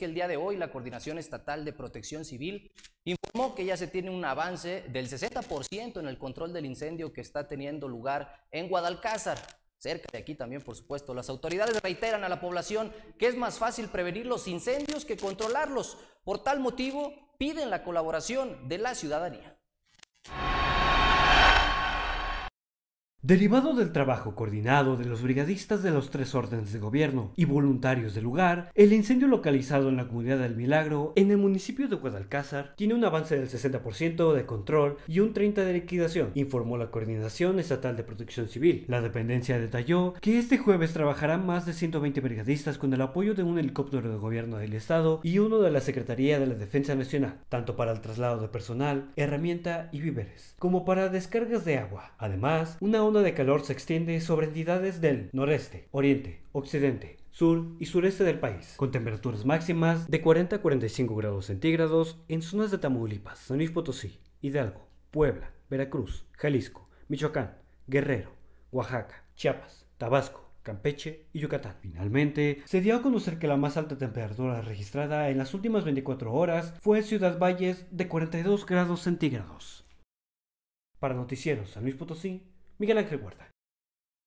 que el día de hoy la Coordinación Estatal de Protección Civil informó que ya se tiene un avance del 60% en el control del incendio que está teniendo lugar en Guadalcázar. Cerca de aquí también, por supuesto, las autoridades reiteran a la población que es más fácil prevenir los incendios que controlarlos. Por tal motivo, piden la colaboración de la ciudadanía. Derivado del trabajo coordinado de los brigadistas de los tres órdenes de gobierno y voluntarios del lugar, el incendio localizado en la comunidad del Milagro, en el municipio de Guadalcázar, tiene un avance del 60% de control y un 30% de liquidación, informó la Coordinación Estatal de Protección Civil. La dependencia detalló que este jueves trabajarán más de 120 brigadistas con el apoyo de un helicóptero de gobierno del Estado y uno de la Secretaría de la Defensa Nacional, tanto para el traslado de personal, herramienta y víveres, como para descargas de agua. Además, una onda de calor se extiende sobre entidades del noreste, oriente, occidente, sur y sureste del país, con temperaturas máximas de 40 a 45 grados centígrados en zonas de Tamaulipas, San Luis Potosí, Hidalgo, Puebla, Veracruz, Jalisco, Michoacán, Guerrero, Oaxaca, Chiapas, Tabasco, Campeche y Yucatán. Finalmente, se dio a conocer que la más alta temperatura registrada en las últimas 24 horas fue en Ciudad Valles de 42 grados centígrados. Para Noticieros San Luis Potosí, Miguel Ángel Guarda.